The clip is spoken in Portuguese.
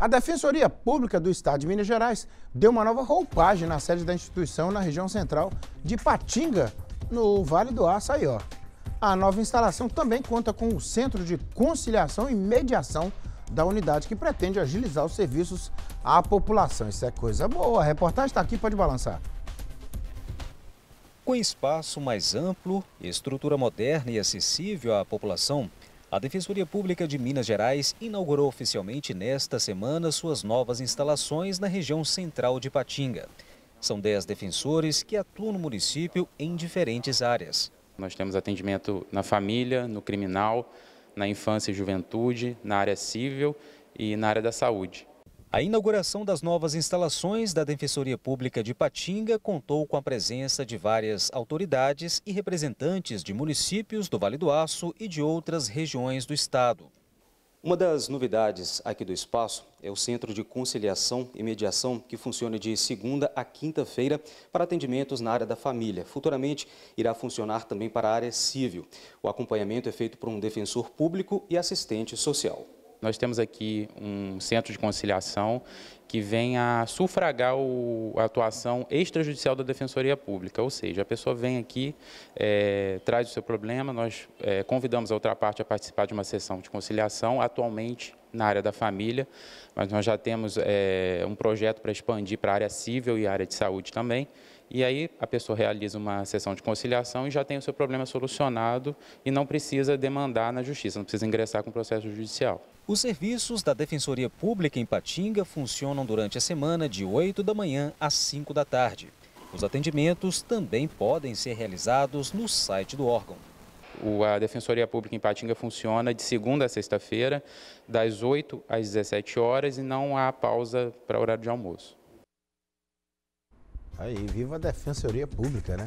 A Defensoria Pública do Estado de Minas Gerais deu uma nova roupagem na sede da instituição na região central de Patinga, no Vale do Açaió. A nova instalação também conta com o Centro de Conciliação e Mediação da unidade que pretende agilizar os serviços à população. Isso é coisa boa. A reportagem está aqui, pode balançar. Com espaço mais amplo, estrutura moderna e acessível à população, a Defensoria Pública de Minas Gerais inaugurou oficialmente nesta semana suas novas instalações na região central de Patinga. São 10 defensores que atuam no município em diferentes áreas. Nós temos atendimento na família, no criminal, na infância e juventude, na área civil e na área da saúde. A inauguração das novas instalações da Defensoria Pública de Patinga contou com a presença de várias autoridades e representantes de municípios do Vale do Aço e de outras regiões do estado. Uma das novidades aqui do espaço é o Centro de Conciliação e Mediação, que funciona de segunda a quinta-feira para atendimentos na área da família. Futuramente irá funcionar também para a área civil. O acompanhamento é feito por um defensor público e assistente social. Nós temos aqui um centro de conciliação que vem a sufragar o, a atuação extrajudicial da Defensoria Pública, ou seja, a pessoa vem aqui, é, traz o seu problema, nós é, convidamos a outra parte a participar de uma sessão de conciliação, atualmente na área da família, mas nós já temos é, um projeto para expandir para a área civil e a área de saúde também, e aí a pessoa realiza uma sessão de conciliação e já tem o seu problema solucionado e não precisa demandar na justiça, não precisa ingressar com o processo judicial. Os serviços da Defensoria Pública em Patinga funcionam durante a semana de 8 da manhã às 5 da tarde. Os atendimentos também podem ser realizados no site do órgão. A Defensoria Pública em Patinga funciona de segunda a sexta-feira, das 8 às 17 horas e não há pausa para horário de almoço. Aí, viva a Defensoria Pública, né?